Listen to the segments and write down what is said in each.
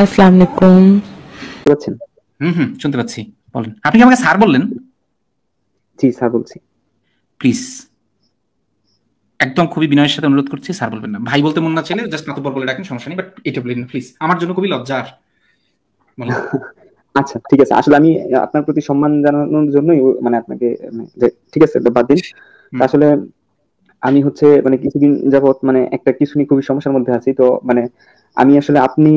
আসসালামু আলাইকুম বলছেন হুম হুম শুনতে পাচ্ছি বলেন আপনি কি আমাকে স্যার বললেন জি স্যার বলছি প্লিজ একদম খুবই বিনয়ের সাথে অনুরোধ করছি স্যার বলবেন না ভাই বলতে মন না চাইলে জাস্ট বলে রাখেন সমস্যা নেই বাট এটা বলেন প্লিজ আমার জন্য খুবই লজ্জার আচ্ছা ঠিক আছে আসলে আমি আপনার প্রতি সম্মান জানানোর জন্যই মানে আপনাকে মানে, ঠিক আছে বাদ দিন আসলে আমি হচ্ছে মানে কিছুদিন যাবত মানে একটা কিছু নিয়ে খুবই সমস্যার মধ্যে আছি তো মানে আমি আসলে আপনি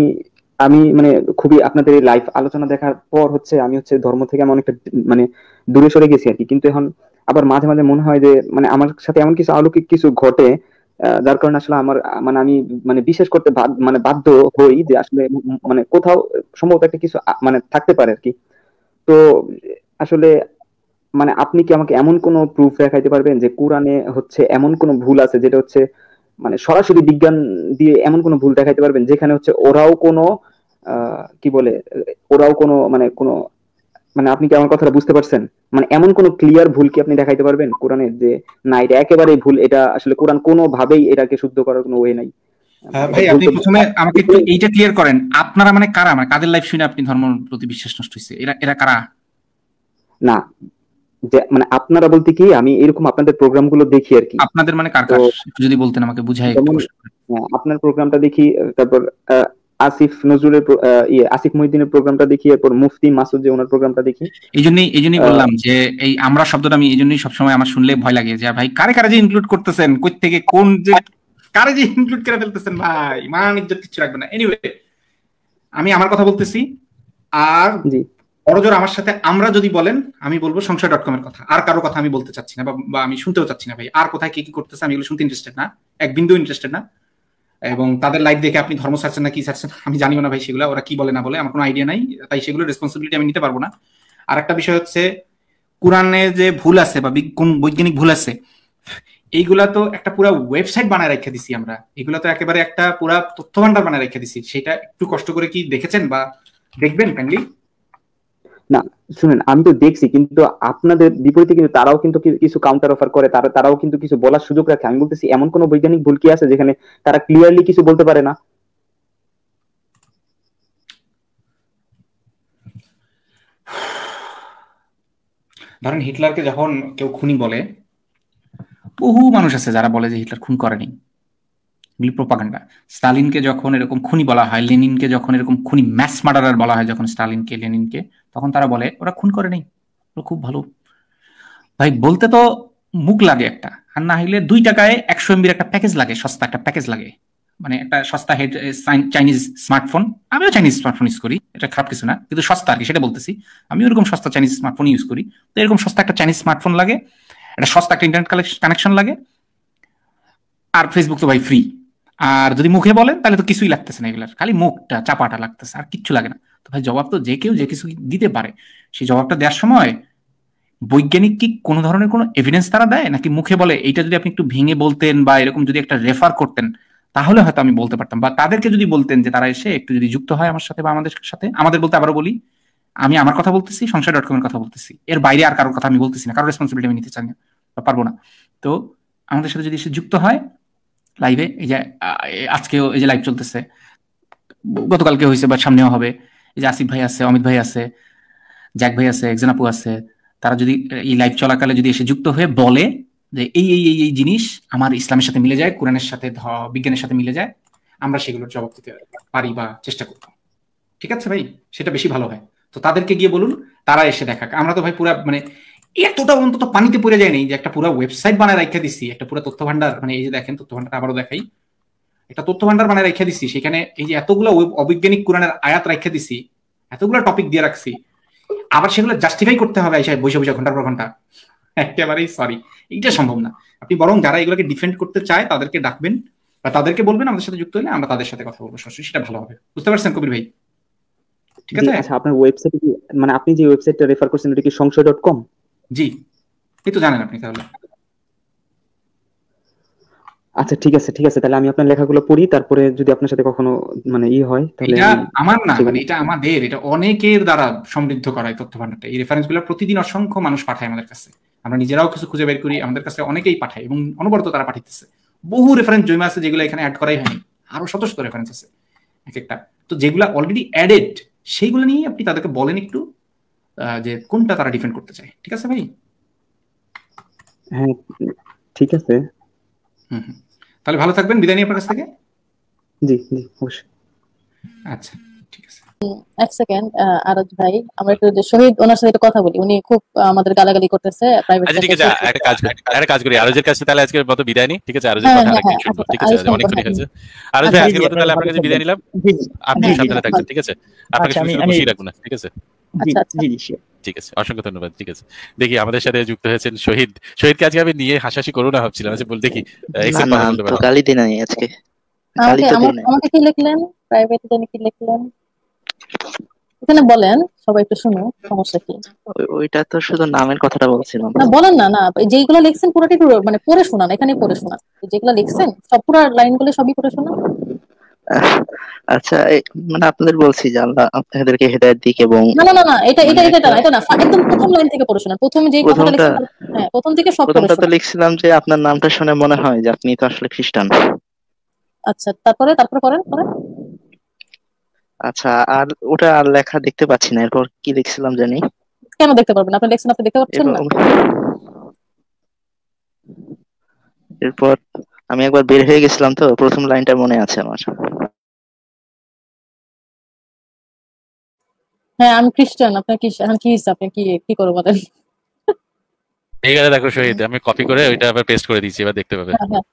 আমি মানে খুবই আপনাদের এই লাইভ আলোচনা দেখার পর হচ্ছে আমি হচ্ছে ধর্ম থেকে আমি অনেকটা মানে দূরে সরে গেছি আর কি কিন্তু এখন আবার মাঝে মাঝে মনে হয় যে মানে আমার সাথে এমন কিছু অলৌকিক কিছু ঘটে যার কারণে আসলে আমার মানে আমি মানে বিশ্বাস করতে মানে বাধ্য হই যে আসলে মানে কোথাও সম্ভবত একটা কিছু মানে থাকতে পারে আর কি তো আসলে মানে আপনি কি আমাকে এমন কোনো প্রুফ দেখাইতে পারবেন যে কোরআনে হচ্ছে এমন কোনো ভুল আছে যেটা হচ্ছে মানে সরাসরি বিজ্ঞান দিয়ে এমন কোনো ভুল দেখাইতে পারবেন যেখানে হচ্ছে ওরাও কোনো আহ কি বলে ওরাও কোনো মানে কোনো মানে আপনি কি আমার কথাটা বুঝতে পারছেন মানে এমন কোন ক্লিয়ার ভুল কি আপনি দেখাইতে পারবেন কোরআনে যে না এটা একেবারেই ভুল এটা আসলে কোরআন কোনো ভাবেই এটাকে শুদ্ধ করার কোনো ওয়ে নাই হ্যাঁ, মানে ভাই আপনি প্রথমে আমাকে একটু এইটা ক্লিয়ার করেন আপনারা মানে কারা মানে কাদের লাইফ শুনে আপনি ধর্মের প্রতি বিশ্বাস নষ্ট হইছে এরা এরা কারা না যে মানে আপনারা বলতে কি আমি এরকম আপনাদের প্রোগ্রামগুলো দেখি আর কি আপনাদের মানে কার কার যদি বলতেন আমাকে বুঝাই হ্যাঁ, আপনার প্রোগ্রামটা দেখি তারপর আসিফ নজরুলের ইয়ে আসিফ মহিদিনের প্রোগ্রামটা দেখি এরপর মুফতি মাসুদ যে ওনার প্রোগ্রামটা দেখি এই জন্যই এই জন্যই বললাম যে এই আমরা শব্দটা আমি এই জন্যই সবসময় আমার শুনলে ভয় লাগে যে ভাই কারে কারে যে ইনক্লুড করতেছেন কই থেকে কোন যে কারে যে ইনক্লুড করে ফেলতেছেন ভাই মান ইজ্জত কিছু রাখবে না এনিওয়ে আমি আমার কথা বলতেছি আর জি বড়জোর আমার সাথে আমরা যদি বলেন আমি বলবো সংশয় ডট কম এর কথা আর কারো কথা আমি বলতে চাচ্ছি না বা আমি শুনতেও চাচ্ছি না ভাই আর কোথায় কি কি করতেছে আমি এগুলো শুনতে ইন্টারেস্টেড না এক বিন্দু ইন্টারেস্টেড না এবং তাদের লাইফ দেখে আপনি ধর্ম সারছেন না কি ছাড়ছেন আমি জানিও না ভাই সেগুলো ওরা কি বলে না বলে আমার কোনো আইডিয়া নাই তাই সেগুলো রেসপন্সিবিলিটি আমি নিতে পারবো না আর একটা বিষয় হচ্ছে কোরআনে যে ভুল আছে বা কোন বৈজ্ঞানিক ভুল আছে এইগুলা তো একটা পুরা ওয়েবসাইট বানায় রেখে দিছি আমরা এগুলা তো একেবারে একটা পুরা তথ্য ভান্ডার বানায় রেখে দিছি সেটা একটু কষ্ট করে কি দেখেছেন বা দেখবেন কাইন্ডলি না শুনেন আমি তো দেখছি কিন্তু আপনাদের বিপরীতে কিন্তু তারাও কিন্তু কিছু কাউন্টার অফার করে তারা তারাও কিন্তু কিছু বলার সুযোগ রাখে আমি বলতেছি এমন কোন বৈজ্ঞানিক ভুল কি আছে যেখানে তারা ক্লিয়ারলি কিছু বলতে পারে না ধরেন হিটলারকে যখন কেউ খুনি বলে বহু মানুষ আছে যারা বলে যে হিটলার খুন করেনি এগুলি প্রপাগান্ডা স্টালিনকে যখন এরকম খুনি বলা হয় লেনিনকে যখন এরকম খুনি ম্যাস মার্ডারার বলা হয় যখন স্টালিনকে লেনিনকে তখন তারা বলে ওরা খুন করে নেই ওরা খুব ভালো ভাই বলতে তো মুখ লাগে একটা আর না হইলে দুই টাকায় একশো এমবির একটা প্যাকেজ লাগে সস্তা একটা প্যাকেজ লাগে মানে একটা সস্তা হেড চাইনিজ স্মার্টফোন আমিও চাইনিজ স্মার্টফোন ইউজ করি এটা খারাপ কিছু না কিন্তু সস্তা আর কি সেটা বলতেছি আমি ওরকম সস্তা চাইনিজ স্মার্টফোন ইউজ করি তো এরকম সস্তা একটা চাইনিজ স্মার্টফোন লাগে একটা সস্তা একটা ইন্টারনেট কানেকশন লাগে আর ফেসবুক তো ভাই ফ্রি আর যদি মুখে বলেন তাহলে তো কিছুই লাগতেছে না এগুলার খালি মুখটা চাপাটা লাগতেছে আর কিচ্ছু লাগে না তো ভাই জবাব তো যে কেউ যে কিছু দিতে পারে সেই জবাবটা দেওয়ার সময় বৈজ্ঞানিক কি কোনো ধরনের কোনো এভিডেন্স তারা দেয় নাকি মুখে বলে এইটা যদি আপনি একটু ভেঙে বলতেন বা এরকম যদি একটা রেফার করতেন তাহলে হয়তো আমি বলতে পারতাম বা তাদেরকে যদি বলতেন যে তারা এসে একটু যদি যুক্ত হয় আমার সাথে বা আমাদের সাথে আমাদের বলতে আবারও বলি আমি আমার কথা বলতেছি সংসার ডট কম এর কথা বলতেছি এর বাইরে আর কারোর কথা আমি বলতেছি না কারোর রেসপন্সিবিলিটি আমি নিতে চাই না বা পারবো না তো আমাদের সাথে যদি এসে যুক্ত হয় লাইভে এই যে আজকেও এই যে লাইভ চলতেছে গতকালকে হয়েছে বা সামনেও হবে এই যে আসিফ ভাই আছে অমিত ভাই আছে জ্যাক ভাই আছে একজন আপু আছে তারা যদি এই লাইভ চলাকালে যদি এসে যুক্ত হয়ে বলে যে এই এই এই এই জিনিস আমার ইসলামের সাথে মিলে যায় কোরআনের সাথে বিজ্ঞানের সাথে মিলে যায় আমরা সেগুলোর জবাব দিতে পারি বা চেষ্টা করব ঠিক আছে ভাই সেটা বেশি ভালো হয় তো তাদেরকে গিয়ে বলুন তারা এসে দেখাক আমরা তো ভাই পুরা মানে এতটা অন্তত পানিতে পড়ে যায়নি যে একটা পুরো ওয়েবসাইট বানায় রাখা দিছি একটা পুরো তথ্য ভান্ডার মানে এই যে দেখেন তথ্য ভান্ডার আবারও দেখাই একটা তথ্য ভান্ডার বানায় রাখা দিছি সেখানে এই যে এতগুলো অবৈজ্ঞানিক কোরআনের আয়াত রাখা দিছি এতগুলো টপিক দিয়ে রাখছি আবার সেগুলো জাস্টিফাই করতে হবে এসে বসে বসে ঘন্টার পর ঘন্টা একেবারেই সরি এইটা সম্ভব না আপনি বরং যারা এগুলোকে ডিফেন্ড করতে চায় তাদেরকে ডাকবেন বা তাদেরকে বলবেন আমাদের সাথে যুক্ত হলে আমরা তাদের সাথে কথা বলবো সরাসরি সেটা ভালো হবে বুঝতে পারছেন কবির ভাই ঠিক আছে আচ্ছা আপনার ওয়েবসাইট মানে আপনি যে ওয়েবসাইটটা রেফার করছেন এটা কি সংশয় ডট কম জি এই তো জানেন আপনি তাহলে আচ্ছা ঠিক আছে ঠিক আছে তাহলে আমি আপনার লেখাগুলো পড়ি তারপরে যদি আপনার সাথে কখনো মানে ই হয় তাহলে এটা আমার না মানে এটা আমাদের এটা অনেকের দ্বারা সমৃদ্ধ করা এই তথ্য ভান্ডারটা এই রেফারেন্সগুলো প্রতিদিন অসংখ্য মানুষ পাঠায় আমাদের কাছে আমরা নিজেরাও কিছু খুঁজে বের করি আমাদের কাছে অনেকেই পাঠায় এবং অনবরত তারা পাঠাইতেছে বহু রেফারেন্স জমে আছে যেগুলো এখানে অ্যাড করাই হয়নি আরো শত শত রেফারেন্স আছে এক একটা তো যেগুলো অলরেডি অ্যাডেড সেইগুলো নিয়ে আপনি তাদেরকে বলেন একটু যে কোনটা তারা ডিফেন্ড করতে চায় ঠিক আছে ভাই হ্যাঁ ঠিক আছে হুম তাহলে ভালো থাকবেন বিদায় নিয়ে আপনার কাছ থেকে জি জি অবশ্যই আচ্ছা এক সেকেন্ড আরাজ ভাই আমরা একটু শহীদ ওনার সাথে একটু কথা বলি উনি খুব আমাদের গালাগালি করতেছে প্রাইভেট আচ্ছা, ঠিক আছে একটা কাজ একটা কাজ করি আরজের কাছে তাহলে আজকের বিদায় নি ঠিক আছে আরজের হ্যাঁ, হ্যাঁ, হ্যাঁ, আচ্ছা, আচ্ছা, কথা ঠিক আছে অনেক আরজ ভাই আজকের তাহলে আপনার কাছে বিদায় নিলাম আপনি সাবধানে থাকবেন ঠিক আছে আপনাকে খুশি রাখুন ঠিক আছে ঠিক আছে অসংখ্য ধন্যবাদ ঠিক আছে দেখি আমাদের সাথে যুক্ত হয়েছেন শহীদ শহীদকে আজকে আমি নিয়ে হাসাহাসি করো না ভাবছিলাম আচ্ছা বল দেখি গালি দিন আজকে আমাকে কি লিখলেন প্রাইভেট জানি কি লিখলেন এখানে বলেন সবাই একটু শুনো সমস্যা কি ওইটা তো শুধু নামের কথাটা বলছিলাম না বলেন না না যেইগুলো লিখছেন পুরোটাই মানে পড়ে শোনান এখানে পড়ে শোনান যেগুলো লিখছেন সব পুরো লাইনগুলো সবই পড়ে শোনান আচ্ছা মানে আপনাদের বলছি যে আল্লাহ আপনাদেরকে হেদায়েত দিক এবং না না না এটা মানে এটা এটা না এটা না একদম প্রথম লাইন থেকে পড়ে শোনান প্রথমে যে কথাটা লিখছিলাম হ্যাঁ প্রথম থেকে সব প্রথমটা তো লিখছিলাম যে আপনার নামটা শুনে মনে হয় যে আপনি তো আসলে খ্রিস্টান আচ্ছা তারপরে তারপর করেন করেন আচ্ছা আর ওটা আর লেখা দেখতে পাচ্ছি না এরপর কি লিখছিলাম জানি কেন দেখতে পারবেন আপনি লিখছেন আপনি দেখতে পাচ্ছেন না এরপর আমি একবার বের হয়ে গেছিলাম তো প্রথম লাইনটা মনে আছে আমার হ্যাঁ আমি খ্রিস্টান আপনার কি এখন কি আপনি কি কি করবো বলেন এই আছে দেখো শহীদ আমি কপি করে হ্যাঁ, ওইটা আবার পেস্ট করে দিয়েছি এবার দেখতে পাবে হ্যাঁ, হ্যাঁ।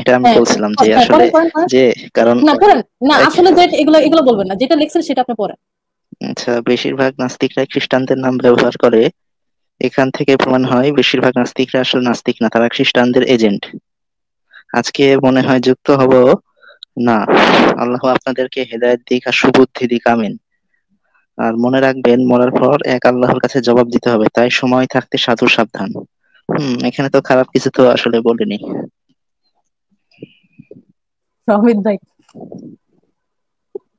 এটা আমি হ্যাঁ, বলছিলাম যে হ্যাঁ, আসলে যে কারণ না না আসলে যে এগুলো এগুলো বলবেন না যেটা লিখছেন সেটা আপনি পড়েন আচ্ছা বেশিরভাগ নাস্তিকরা খ্রিস্টানদের নাম ব্যবহার করে এখান থেকে প্রমাণ হয় বেশিরভাগ নাস্তিকরা আসলে নাস্তিক না তারা খ্রিস্টানদের এজেন্ট আজকে মনে হয় যুক্ত হব না আল্লাহ আপনাদেরকে হেদায়েত দিক আর সুবুদ্ধি দিক আমিন আর মনে রাখবেন মরার পর এক আল্লাহর কাছে জবাব দিতে হবে তাই সময় থাকতে সাধু সাবধান হম এখানে তো খারাপ কিছু তো আসলে বলিনি ভাই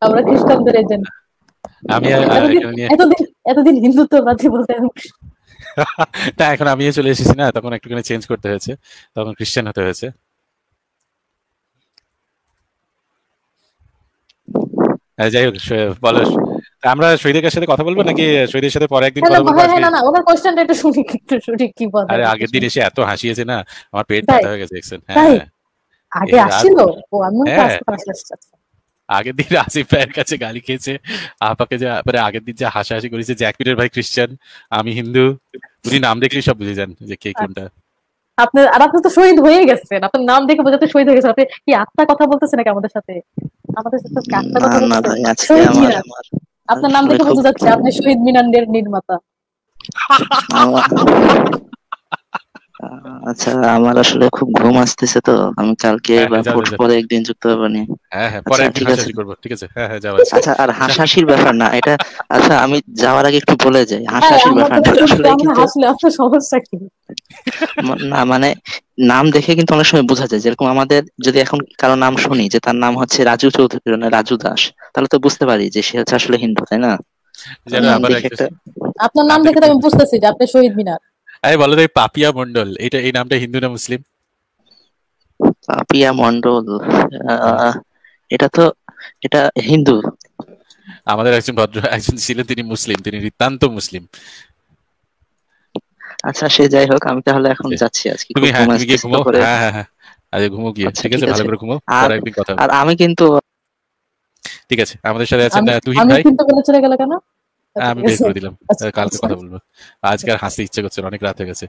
আমরা খ্রিস্টানদের এজেন্ট আমি এতদিন হিন্দুত্ববাদী বলতে তা এখন চলে এসেছি না তখন একটুখানি চেঞ্জ করতে হয়েছে তখন খ্রিস্টান হতে হয়েছে যাই হোক বলো আমরা শহীদের সাথে কথা বলবো নাকি শহীদের সাথে পরে একদিন কথা বলবো না না ওনার কোশ্চেনটা একটু শুনি একটু শুনি কি বলে আরে আগের দিন এসে এত হাসিয়েছে না আমার পেট ব্যথা হয়ে গেছে হ্যাঁ আগে আসছিল ও এমন কাজ হ্যাঁ। আচ্ছা। আগের দিন আসিফ ভাইয়ের কাছে গালি খেয়েছে আপাকে যে মানে আগের দিন যে হাসাহাসি করেছে জ্যাকপিটের ভাই খ্রিস্টান আমি হিন্দু উনি নাম দেখলেই সব বুঝে যান যে কে কোনটা আচ্ছা। আপনার আর আপনি তো শহীদ হয়ে গেছেন আপনার নাম দেখে বোঝাতে শহীদ হয়ে গেছেন আপনি কি আত্মার কথা বলতেছেন নাকি আমাদের সাথে আমাদের সাথে আপনার নাম দেখে মানে বোঝা যাচ্ছে আপনি শহীদ মিনান্ডের নির্মাতা আচ্ছা আমার আসলে খুব ঘুম আসতেছে তো আমি কালকে হ্যাঁ, বা হ্যাঁ, পরে একদিন যুক্ত হবো নি হ্যাঁ হ্যাঁ পরে আচ্ছা, ঠিক আছে করব ঠিক আছে হ্যাঁ হ্যাঁ যাও আচ্ছা।, আচ্ছা আর হাসাহাসির ব্যাপার না এটা আচ্ছা আমি যাওয়ার আগে একটু বলে যাই হ্যাঁ, ব্যাপার না আসলে কিন্তু আসলে আপনার সমস্যা কি না মানে নাম দেখে কিন্তু অনেক সময় বোঝা যায় যেরকম আমাদের যদি এখন কারো নাম শুনি যে তার নাম হচ্ছে রাজু চৌধুরী মানে রাজু দাস তাহলে তো বুঝতে পারি যে সে হচ্ছে আসলে হিন্দু তাই না আপনার নাম দেখে তো আমি বুঝতেছি যে আপনি শহীদ মিনার আরে বলো তো পাপিয়া মন্ডল এটা এই নামটা হিন্দু না মুসলিম পাপিয়া মন্ডল এটা তো এটা হিন্দু আমাদের একজন ভদ্র একজন ছিলেন তিনি মুসলিম তিনি নিতান্ত মুসলিম আচ্ছা সে যাই হোক আমি তাহলে এখন আচ্ছা। যাচ্ছি আজকে তুমি হ্যাঁ তুমি গিয়ে ঘুমো হ্যাঁ হ্যাঁ, হ্যাঁ। আজকে আচ্ছা, ঘুমো গিয়ে আচ্ছা, ঠিক আছে ভালো করে ঘুমো আর একদিন কথা আর আমি কিন্তু ঠিক আছে আমাদের সাথে আছেন তুহিন ভাই আমি কিন্তু চলে গেল কেন আমি বের করে দিলাম আচ্ছা, কালকে আচ্ছা। কথা বলবো আজকে আর হাসতে ইচ্ছে করছে অনেক রাত হয়ে গেছে